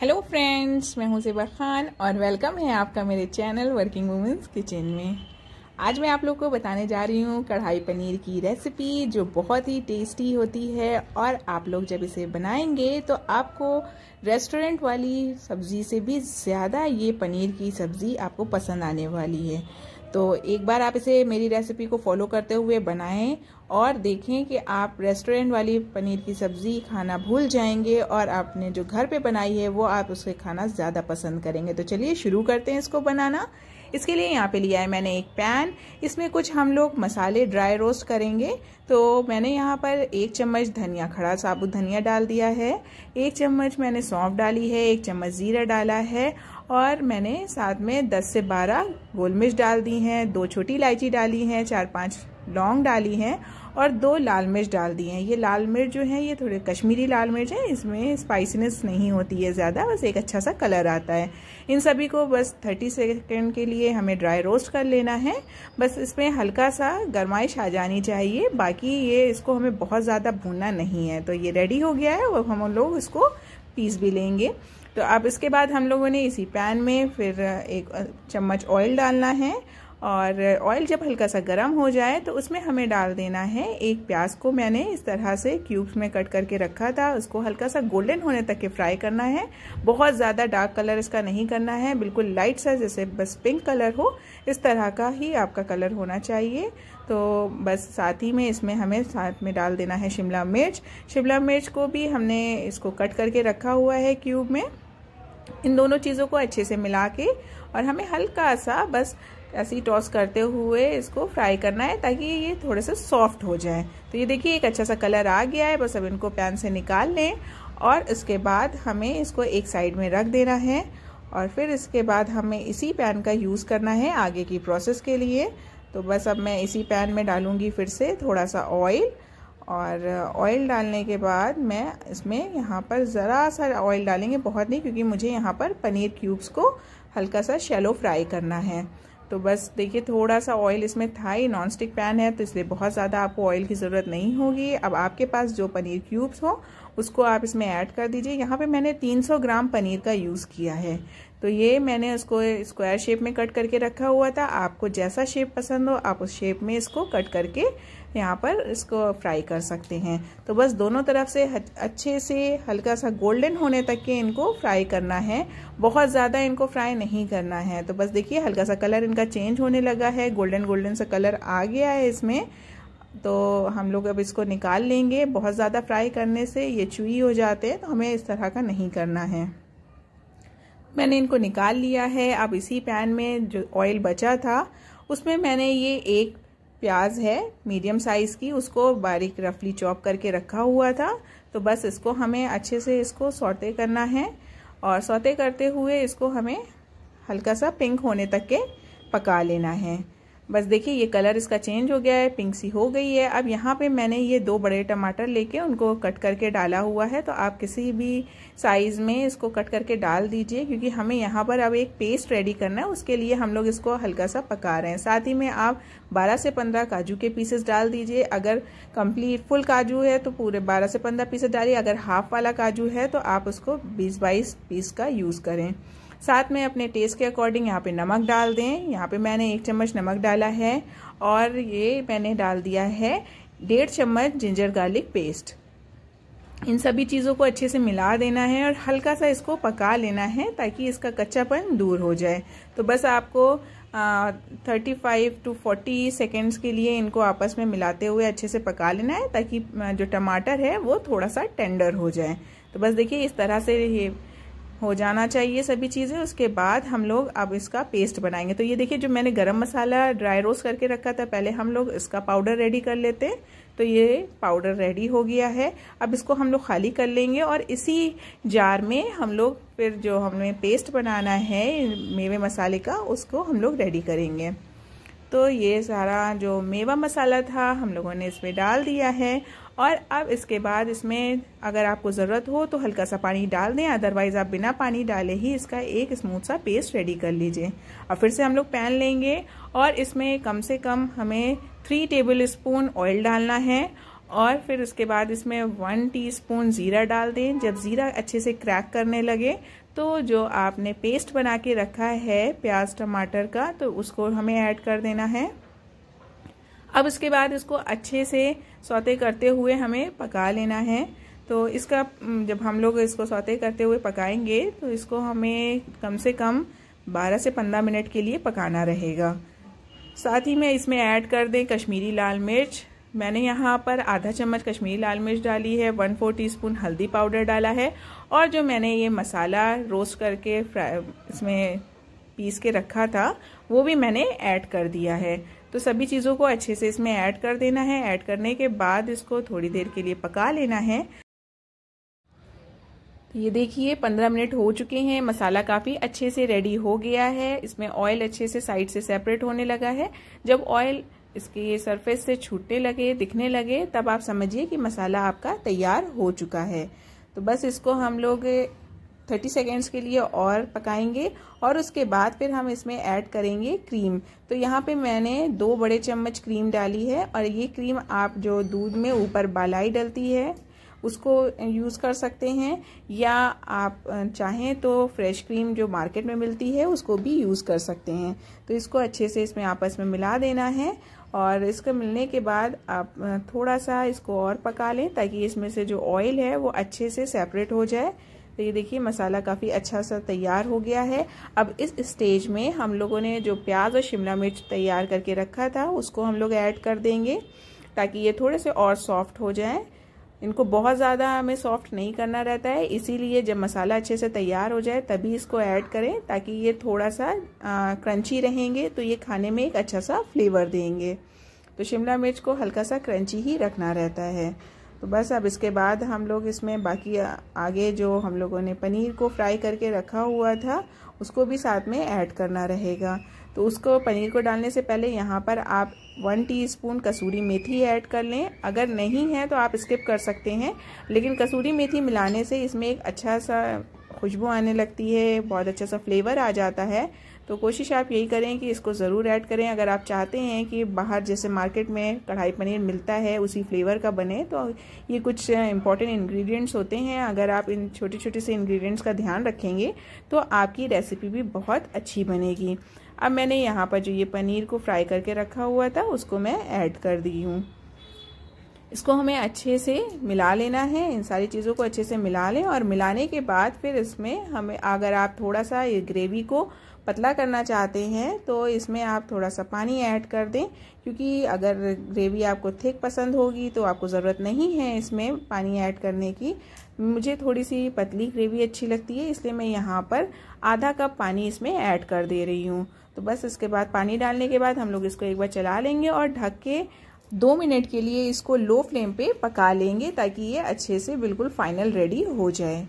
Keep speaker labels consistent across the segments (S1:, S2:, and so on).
S1: hello friends मैं हूं जेबर खान और वेलकम है आपका मेरे चैनल वर्किंग वुमेंस किचन में आज मैं आप लोग को बताने जा रही हूं कढ़ाई पनीर की रेसिपी जो बहुत ही टेस्टी होती है और आप लोग जब इसे बनाएंगे तो आपको रेस्टोरेंट वाली सब्ज़ी से भी ज़्यादा ये पनीर की सब्ज़ी आपको पसंद आने वाली है तो एक बार आप इसे मेरी रेसिपी को फॉलो करते हुए बनाएं और देखें कि आप रेस्टोरेंट वाली पनीर की सब्ज़ी खाना भूल जाएंगे और आपने जो घर पे बनाई है वो आप उसके खाना ज़्यादा पसंद करेंगे तो चलिए शुरू करते हैं इसको बनाना इसके लिए यहाँ पे लिया है मैंने एक पैन इसमें कुछ हम लोग मसाले ड्राई रोस्ट करेंगे तो मैंने यहाँ पर एक चम्मच धनिया खड़ा साबुत धनिया डाल दिया है एक चम्मच मैंने सौंफ डाली है एक चम्मच ज़ीरा डाला है और मैंने साथ में 10 से 12 गोल मिर्च डाल दी हैं दो छोटी इलायची डाली हैं चार पांच लौंग डाली हैं और दो लाल मिर्च डाल दी हैं ये लाल मिर्च जो है ये थोड़े कश्मीरी लाल मिर्च है इसमें स्पाइसीनेस नहीं होती है ज़्यादा बस एक अच्छा सा कलर आता है इन सभी को बस 30 सेकंड के लिए हमें ड्राई रोस्ट कर लेना है बस इसमें हल्का सा गर्माइश आ जानी चाहिए बाकी ये इसको हमें बहुत ज़्यादा भूनना नहीं है तो ये रेडी हो गया है अब हम लोग इसको पीस भी लेंगे तो अब इसके बाद हम लोगों ने इसी पैन में फिर एक चम्मच ऑयल डालना है और ऑयल जब हल्का सा गर्म हो जाए तो उसमें हमें डाल देना है एक प्याज को मैंने इस तरह से क्यूब्स में कट करके रखा था उसको हल्का सा गोल्डन होने तक के फ्राई करना है बहुत ज़्यादा डार्क कलर इसका नहीं करना है बिल्कुल लाइट सा जैसे बस पिंक कलर हो इस तरह का ही आपका कलर होना चाहिए तो बस साथ ही में इसमें हमें साथ में डाल देना है शिमला मिर्च शिमला मिर्च को भी हमने इसको कट करके रखा हुआ है क्यूब में इन दोनों चीज़ों को अच्छे से मिला के और हमें हल्का सा बस ऐसे ही टॉस करते हुए इसको फ्राई करना है ताकि ये थोड़े से सॉफ्ट हो जाए तो ये देखिए एक अच्छा सा कलर आ गया है बस अब इनको पैन से निकाल लें और इसके बाद हमें इसको एक साइड में रख देना है और फिर इसके बाद हमें इसी पैन का यूज़ करना है आगे की प्रोसेस के लिए तो बस अब मैं इसी पैन में डालूंगी फिर से थोड़ा सा ऑयल और ऑयल डालने के बाद मैं इसमें यहाँ पर ज़रा सा ऑयल डालेंगे बहुत नहीं क्योंकि मुझे यहाँ पर पनीर क्यूब्स को हल्का सा शेलो फ्राई करना है तो बस देखिए थोड़ा सा ऑयल इसमें था ही नॉन स्टिक पैन है तो इसलिए बहुत ज़्यादा आपको ऑयल की ज़रूरत नहीं होगी अब आपके पास जो पनीर क्यूब्स हो उसको आप इसमें ऐड कर दीजिए यहाँ पे मैंने 300 ग्राम पनीर का यूज़ किया है तो ये मैंने उसको स्क्वायर शेप में कट करके रखा हुआ था आपको जैसा शेप पसंद हो आप उस शेप में इसको कट करके यहाँ पर इसको फ्राई कर सकते हैं तो बस दोनों तरफ से अच्छे से हल्का सा गोल्डन होने तक के इनको फ्राई करना है बहुत ज़्यादा इनको फ्राई नहीं करना है तो बस देखिए हल्का सा कलर इनका चेंज होने लगा है गोल्डन गोल्डन सा कलर आ गया है इसमें तो हम लोग अब इसको निकाल लेंगे बहुत ज़्यादा फ्राई करने से ये चुई हो जाते हैं तो हमें इस तरह का नहीं करना है मैंने इनको निकाल लिया है अब इसी पैन में जो ऑयल बचा था उसमें मैंने ये एक प्याज है मीडियम साइज़ की उसको बारीक रफली चॉप करके रखा हुआ था तो बस इसको हमें अच्छे से इसको सौते करना है और सौते करते हुए इसको हमें हल्का सा पिंक होने तक के पका लेना है बस देखिए ये कलर इसका चेंज हो गया है पिंक सी हो गई है अब यहाँ पे मैंने ये दो बड़े टमाटर लेके उनको कट करके डाला हुआ है तो आप किसी भी साइज़ में इसको कट करके डाल दीजिए क्योंकि हमें यहाँ पर अब एक पेस्ट रेडी करना है उसके लिए हम लोग इसको हल्का सा पका रहे हैं साथ ही में आप 12 से 15 काजू के पीसेस डाल दीजिए अगर कम्प्लीट फुल काजू है तो पूरे बारह से पंद्रह पीसेस डालिए अगर हाफ वाला काजू है तो आप उसको बीस बाईस पीस का यूज़ करें साथ में अपने टेस्ट के अकॉर्डिंग यहाँ पे नमक डाल दें यहाँ पे मैंने एक चम्मच नमक डाला है और ये मैंने डाल दिया है डेढ़ चम्मच जिंजर गार्लिक पेस्ट इन सभी चीज़ों को अच्छे से मिला देना है और हल्का सा इसको पका लेना है ताकि इसका कच्चापन दूर हो जाए तो बस आपको thirty five to forty seconds के लिए इनको आपस में मिलाते हुए अच्छे से पका लेना है ताकि जो टमाटर है वो थोड़ा सा टेंडर हो जाए तो बस देखिए इस तरह से ये हो जाना चाहिए सभी चीज़ें उसके बाद हम लोग अब इसका पेस्ट बनाएंगे तो ये देखिए जो मैंने गरम मसाला ड्राई रोस्ट करके रखा था पहले हम लोग इसका पाउडर रेडी कर लेते हैं तो ये पाउडर रेडी हो गया है अब इसको हम लोग खाली कर लेंगे और इसी जार में हम लोग फिर जो हमने पेस्ट बनाना है मेवे मसाले का उसको हम लोग रेडी करेंगे तो ये सारा जो मेवा मसाला था हम लोगों ने इसमें डाल दिया है और अब इसके बाद इसमें अगर आपको ज़रूरत हो तो हल्का सा पानी डाल दें अदरवाइज़ आप बिना पानी डाले ही इसका एक स्मूथ सा पेस्ट रेडी कर लीजिए और फिर से हम लोग पैन लेंगे और इसमें कम से कम हमें थ्री टेबल स्पून ऑयल डालना है और फिर उसके बाद इसमें वन टीस्पून ज़ीरा डाल दें जब ज़ीरा अच्छे से क्रैक करने लगे तो जो आपने पेस्ट बना के रखा है प्याज टमाटर का तो उसको हमें ऐड कर देना है अब उसके बाद इसको अच्छे से सौते करते हुए हमें पका लेना है तो इसका जब हम लोग इसको सौते करते हुए पकाएंगे तो इसको हमें कम से कम 12 से 15 मिनट के लिए पकाना रहेगा साथ ही में इसमें ऐड कर दें कश्मीरी लाल मिर्च मैंने यहाँ पर आधा चम्मच कश्मीरी लाल मिर्च डाली है वन फोर टीस्पून हल्दी पाउडर डाला है और जो मैंने ये मसाला रोस्ट करके इसमें पीस के रखा था वो भी मैंने ऐड कर दिया है तो सभी चीज़ों को अच्छे से इसमें ऐड कर देना है ऐड करने के बाद इसको थोड़ी देर के लिए पका लेना है तो ये देखिए पंद्रह मिनट हो चुके हैं मसाला काफ़ी अच्छे से रेडी हो गया है इसमें ऑयल अच्छे से साइड से सेपरेट होने लगा है जब ऑयल oil... इसके ये सरफेस से छूटने लगे दिखने लगे तब आप समझिए कि मसाला आपका तैयार हो चुका है तो बस इसको हम लोग थर्टी सेकेंड्स के लिए और पकाएंगे और उसके बाद फिर हम इसमें ऐड करेंगे क्रीम तो यहाँ पे मैंने दो बड़े चम्मच क्रीम डाली है और ये क्रीम आप जो दूध में ऊपर बालाई डलती है उसको यूज़ कर सकते हैं या आप चाहें तो फ्रेश क्रीम जो मार्केट में मिलती है उसको भी यूज़ कर सकते हैं तो इसको अच्छे से इसमें आपस में मिला देना है और इसके मिलने के बाद आप थोड़ा सा इसको और पका लें ताकि इसमें से जो ऑयल है वो अच्छे से सेपरेट हो जाए तो ये देखिए मसाला काफ़ी अच्छा सा तैयार हो गया है अब इस स्टेज में हम लोगों ने जो प्याज और शिमला मिर्च तैयार करके रखा था उसको हम लोग ऐड कर देंगे ताकि ये थोड़े से और सॉफ्ट हो जाएं इनको बहुत ज़्यादा हमें सॉफ्ट नहीं करना रहता है इसीलिए जब मसाला अच्छे से तैयार हो जाए तभी इसको ऐड करें ताकि ये थोड़ा सा आ, क्रंची रहेंगे तो ये खाने में एक अच्छा सा फ्लेवर देंगे तो शिमला मिर्च को हल्का सा क्रंची ही रखना रहता है तो बस अब इसके बाद हम लोग इसमें बाकी आगे जो हम लोगों ने पनीर को फ्राई करके रखा हुआ था उसको भी साथ में ऐड करना रहेगा तो उसको पनीर को डालने से पहले यहाँ पर आप वन टीस्पून कसूरी मेथी ऐड कर लें अगर नहीं है तो आप स्किप कर सकते हैं लेकिन कसूरी मेथी मिलाने से इसमें एक अच्छा सा खुशबू आने लगती है बहुत अच्छा सा फ्लेवर आ जाता है तो कोशिश आप यही करें कि इसको ज़रूर ऐड करें अगर आप चाहते हैं कि बाहर जैसे मार्केट में कढ़ाई पनीर मिलता है उसी फ्लेवर का बने तो ये कुछ इंपॉर्टेंट इंग्रेडिएंट्स होते हैं अगर आप इन छोटे छोटे से इंग्रेडिएंट्स का ध्यान रखेंगे तो आपकी रेसिपी भी बहुत अच्छी बनेगी अब मैंने यहाँ पर जो ये पनीर को फ्राई करके रखा हुआ था उसको मैं ऐड कर दी हूँ इसको हमें अच्छे से मिला लेना है इन सारी चीज़ों को अच्छे से मिला लें और मिलाने के बाद फिर इसमें हमें अगर आप थोड़ा सा ये ग्रेवी को पतला करना चाहते हैं तो इसमें आप थोड़ा सा पानी ऐड कर दें क्योंकि अगर ग्रेवी आपको थिक पसंद होगी तो आपको ज़रूरत नहीं है इसमें पानी ऐड करने की मुझे थोड़ी सी पतली ग्रेवी अच्छी लगती है इसलिए मैं यहाँ पर आधा कप पानी इसमें ऐड कर दे रही हूँ तो बस इसके बाद पानी डालने के बाद हम लोग इसको एक बार चला लेंगे और ढक के दो मिनट के लिए इसको लो फ्लेम पे पका लेंगे ताकि ये अच्छे से बिल्कुल फाइनल रेडी हो जाए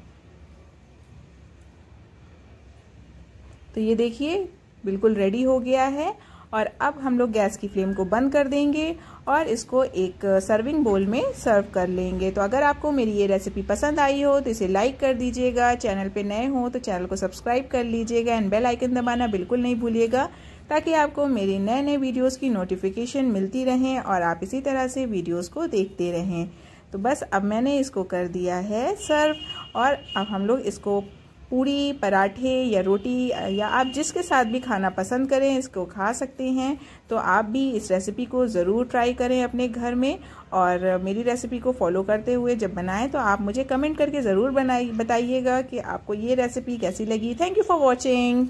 S1: तो ये देखिए बिल्कुल रेडी हो गया है और अब हम लोग गैस की फ्लेम को बंद कर देंगे और इसको एक सर्विंग बोल में सर्व कर लेंगे तो अगर आपको मेरी ये रेसिपी पसंद आई हो तो इसे लाइक कर दीजिएगा चैनल पे नए हो तो चैनल को सब्सक्राइब कर लीजिएगा एंड बेल आइकन दबाना बिल्कुल नहीं भूलिएगा ताकि आपको मेरे नए नए वीडियोस की नोटिफिकेशन मिलती रहें और आप इसी तरह से वीडियोस को देखते रहें तो बस अब मैंने इसको कर दिया है सर्व और अब हम लोग इसको पूड़ी पराठे या रोटी या आप जिसके साथ भी खाना पसंद करें इसको खा सकते हैं तो आप भी इस रेसिपी को ज़रूर ट्राई करें अपने घर में और मेरी रेसिपी को फॉलो करते हुए जब बनाएं तो आप मुझे कमेंट करके ज़रूर बनाई बताइएगा कि आपको ये रेसिपी कैसी लगी थैंक यू फॉर वॉचिंग